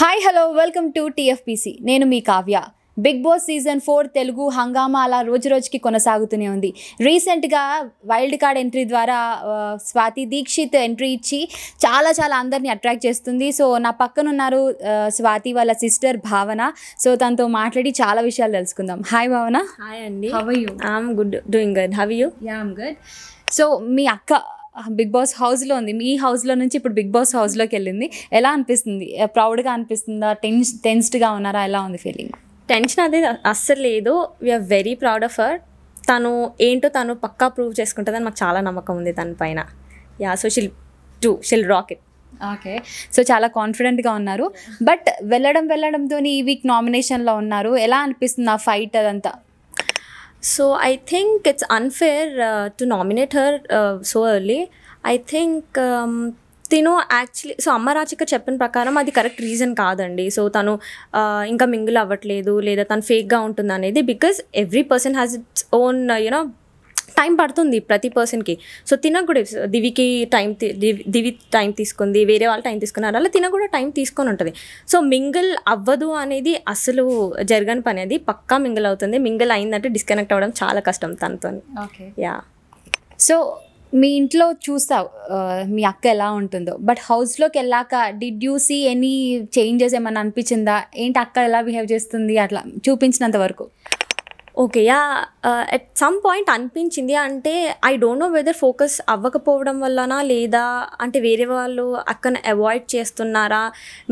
hi hello welcome to TFPC నేను మీ Kavya big boss season four Telugu హంగామా అలా రోజు రోజుకి కొనసాగుతూనే ఉంది రీసెంట్గా వైల్డ్ కార్డ్ ఎంట్రీ ద్వారా స్వాతి దీక్షిత్ ఎంట్రీ ఇచ్చి చాలా చాలా అందరినీ అట్రాక్ట్ చేస్తుంది సో నా పక్కన ఉన్నారు స్వాతి వాళ్ళ సిస్టర్ భావన సో తనతో మాట్లాడి చాలా విషయాలు తెలుసుకుందాం హాయ్ భావన హాయ్ అండి how you I'm good doing good how you am good so మీ అక్క బిగ్ బాస్ హౌస్లో ఉంది మీ హౌస్లో నుంచి ఇప్పుడు బిగ్ బాస్ హౌస్లోకి వెళ్ళింది ఎలా అనిపిస్తుంది ప్రౌడ్గా అనిపిస్తుందా టెన్స్ టెన్స్డ్గా ఉన్నారా ఎలా ఉంది ఫీలింగ్ టెన్షన్ అనేది అస్సలు లేదు we are very proud of her తను ఏంటో తను పక్కా ప్రూవ్ చేసుకుంటుందని మాకు చాలా నమ్మకం ఉంది తన పైన yeah so she'll too she'll rock it okay so చాలా కాన్ఫిడెంట్గా ఉన్నారు బట్ వెళ్ళడం వెళ్ళడంతో ఈ వీక్ నామినేషన్లో ఉన్నారు ఎలా అనిపిస్తుంది ఆ ఫైట్ అదంతా so I think it's unfair to nominate her so early I think తిను యాక్చువల్లీ సో అమ్మ చెప్పిన ప్రకారం అది కరెక్ట్ రీజన్ కాదండి సో తను uh, ఇంకా మింగిల్ అవ్వట్లేదు లేదా తను ఫేక్గా ఉంటుంది అనేది because every person has its own you know time పడుతుంది ప్రతి పర్సన్కి సో తినకు కూడా దివికి టైం దివి టైం తీసుకుంది వేరే వాళ్ళు టైం తీసుకున్నారు అలా తిన కూడా టైం తీసుకొని ఉంటుంది సో మింగిల్ అవ్వదు అనేది అసలు జరగని పని అది పక్కా మింగిల్ అవుతుంది మింగిల్ అయిందంటే డిస్కనెక్ట్ అవ్వడం చాలా కష్టం తనతో యా సో మీ ఇంట్లో చూస్తావు మీ అక్క ఎలా ఉంటుందో బట్ హౌస్లోకి వెళ్ళాక did you see any changes ఏమైనా అనిపించిందా ఏంటి అక్క ఎలా బిహేవ్ చేస్తుంది అట్లా చూపించినంత వరకు okay yeah at some point అనిపించింది అంటే I don't know whether focus అవ్వకపోవడం వల్లనా లేదా అంటే వేరే వాళ్ళు అక్కడ అవాయిడ్ చేస్తున్నారా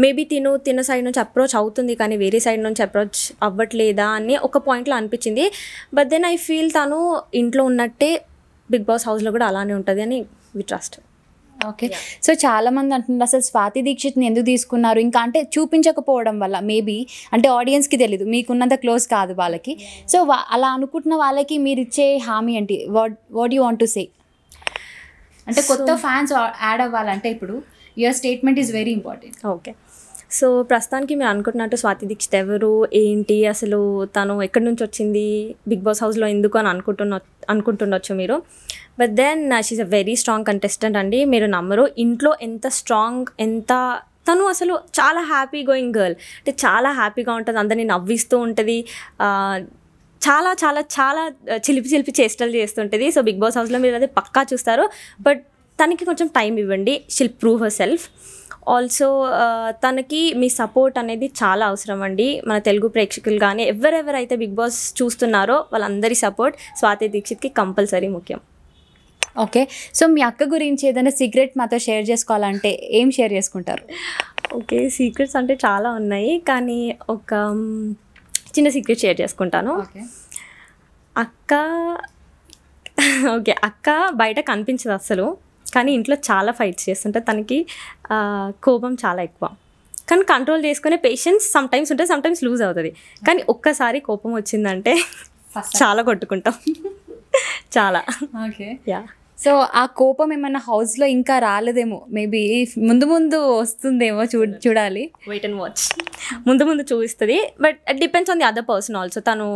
మేబీ తిను తిన సైడ్ నుంచి అప్రోచ్ అవుతుంది కానీ వేరే సైడ్ నుంచి అప్రోచ్ అవ్వట్లేదా అని ఒక పాయింట్లో అనిపించింది బట్ దెన్ ఐ ఫీల్ తను ఇంట్లో ఉన్నట్టే బిగ్ బాస్ హౌస్లో కూడా అలానే ఉంటుంది అని వి ట్రస్ట్ ఓకే సో చాలా మంది అంటున్నారు అసలు స్వాతి దీక్షిత్ని ఎందుకు తీసుకున్నారు ఇంకా అంటే చూపించకపోవడం వల్ల మేబీ అంటే ఆడియన్స్కి తెలీదు మీకున్నంత క్లోజ్ కాదు వాళ్ళకి సో అలా అనుకుంటున్న వాళ్ళకి మీరు ఇచ్చే హామీ ఏంటి what what you want to say అంటే కొత్త ఫ్యాన్స్ యాడ్ అవ్వాలంటే ఇప్పుడు your statement is very important okay so ప్రస్తుతానికి మీరు అనుకుంటున్నట్టు స్వాతి దీక్షిత్ ఎవరు ఏంటి అసలు తను ఎక్కడి నుంచి వచ్చింది బిగ్ బాస్ హౌస్లో ఎందుకు అని అనుకుంటున్న అనుకుంటుండొచ్చు మీరు but then she's a very strong contestant అండి మీరు నమ్మరు ఇంట్లో ఎంత స్ట్రాంగ్ ఎంత తను అసలు చాలా హ్యాపీ గోయింగ్ గర్ల్ అంటే చాలా హ్యాపీగా ఉంటుంది అందరినీ నవ్విస్తూ ఉంటుంది చాలా చాలా చాలా uh, చిలిపి చిలిపి చేష్టలు చేస్తుంటుంది సో బిగ్ బాస్ హౌస్లో మీరు అదే పక్కా చూస్తారు బట్ తనకి కొంచెం టైం ఇవ్వండి she'll prove herself also తనకి మీ సపోర్ట్ అనేది చాలా అవసరం అండి మన తెలుగు ప్రేక్షకులు కానీ ఎవరెవరైతే బిగ్ బాస్ చూస్తున్నారో వాళ్ళందరి సపోర్ట్ స్వాతి దీక్షిత్కి కంపల్సరీ ముఖ్యం ఓకే సో మీ అక్క గురించి ఏదైనా సీక్రెట్ మాతో షేర్ చేసుకోవాలంటే ఏం షేర్ చేసుకుంటారు ఓకే సీక్రెట్స్ అంటే చాలా ఉన్నాయి కానీ ఒక um, చిన్న సీక్రెట్ షేర్ చేసుకుంటాను అక్క ఓకే అక్క బయట కనిపించదు అసలు కానీ ఇంట్లో చాలా ఫైట్స్ చేస్తుంటే తనకి కోపం చాలా ఎక్కువ కానీ కంట్రోల్ చేసుకునే పేషెన్స్ సమ్ టైమ్స్ ఉంటుంది సమ్ టైమ్స్ లూజ్ అవుతుంది కానీ ఒక్కసారి కోపం వచ్చిందంటే చాలా కొట్టుకుంటాం చాలా ఓకే యా సో ఆ కోపం ఏమన్నా హౌస్లో ఇంకా రాలేదేమో మేబీ ముందు ముందు వస్తుందేమో చూ చూడాలి వెయిట్ అండ్ వాచ్ ముందు ముందు చూపిస్తుంది but it depends on the other person also తను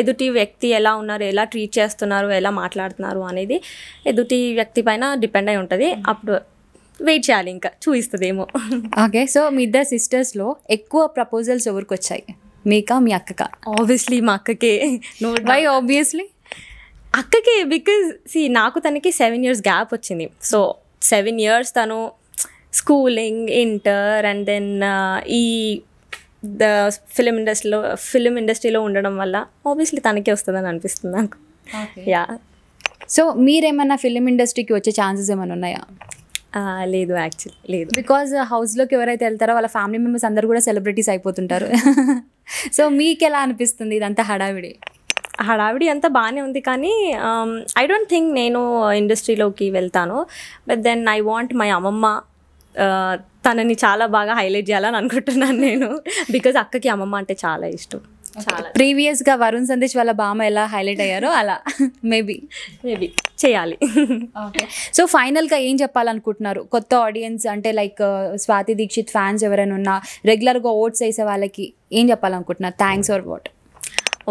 ఎదుటి వ్యక్తి ఎలా ఉన్నారు ఎలా ట్రీట్ చేస్తున్నారు ఎలా మాట్లాడుతున్నారు అనేది ఎదుటి వ్యక్తి పైన డిపెండ్ అయి ఉంటుంది అప్పుడు వెయిట్ చేయాలి ఇంకా చూపిస్తుందేమో ఓకే సో మీ ఇద్దరు సిస్టర్స్లో ఎక్కువ ప్రపోజల్స్ ఎవరికి వచ్చాయి మీకా మీ అక్కక ఆబ్వియస్లీ మా అక్కకే నో బై ఆబ్వియస్లీ అక్కకి బికాజ్ సి నాకు తనకి సెవెన్ ఇయర్స్ గ్యాప్ వచ్చింది సో సెవెన్ ఇయర్స్ తను స్కూలింగ్ ఇంటర్ అండ్ దెన్ ఈ ద ఫిలిం ఇండస్ట్రీలో ఫిలిం ఇండస్ట్రీలో ఉండడం వల్ల ఆబ్వియస్లీ తనకే వస్తుందని అనిపిస్తుంది నాకు యా సో మీరేమన్నా ఫిలిం ఇండస్ట్రీకి వచ్చే ఛాన్సెస్ ఏమైనా ఉన్నాయా లేదు యాక్చువల్లీ లేదు బికాజ్ హౌస్లోకి uh, ఎవరైతే వెళ్తారో వాళ్ళ ఫ్యామిలీ మెంబర్స్ అందరు కూడా సెలబ్రిటీస్ అయిపోతుంటారు సో మీకు ఎలా అనిపిస్తుంది ఇదంతా హడావిడి హడావిడి అంతా బాగానే ఉంది కానీ ఐ డోంట్ థింక్ నేను ఇండస్ట్రీలోకి వెళ్తాను but then I want my అమ్మమ్మ తనని చాలా బాగా హైలైట్ చేయాలని అనుకుంటున్నాను నేను బికాజ్ అక్కకి అమ్మమ్మ అంటే చాలా ఇష్టం చాలా ప్రీవియస్గా వరుణ్ సందేశ్ వాళ్ళ బామ్మ ఎలా హైలైట్ అయ్యారో అలా మేబీ మేబీ చేయాలి ఓకే సో ఫైనల్గా ఏం చెప్పాలనుకుంటున్నారు కొత్త ఆడియన్స్ అంటే like uh, Swathi Dikshit fans ఎవరైనా ఉన్నా రెగ్యులర్గా ఓట్స్ వేసే వాళ్ళకి ఏం చెప్పాలనుకుంటున్నారు thanks or what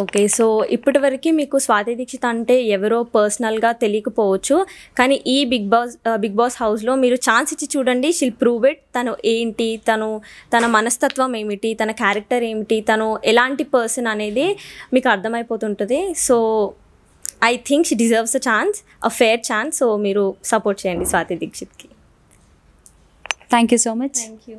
okay so ఇప్పటి వరకు మీకు స్వాతి దీక్షిత్ అంటే ఎవరో పర్సనల్గా తెలియకపోవచ్చు కానీ ఈ బిగ్ బాస్ బిగ్ బాస్ హౌస్లో మీరు ఛాన్స్ ఇచ్చి చూడండి షిల్ ప్రూవ్ ఇట్ తను ఏంటి తను తన మనస్తత్వం ఏమిటి తన క్యారెక్టర్ ఏమిటి తను ఎలాంటి పర్సన్ అనేది మీకు అర్థమైపోతుంటుంది so I think she deserves a chance a fair chance so మీరు సపోర్ట్ చేయండి స్వాతి దీక్షిత్కి thank you so much thank you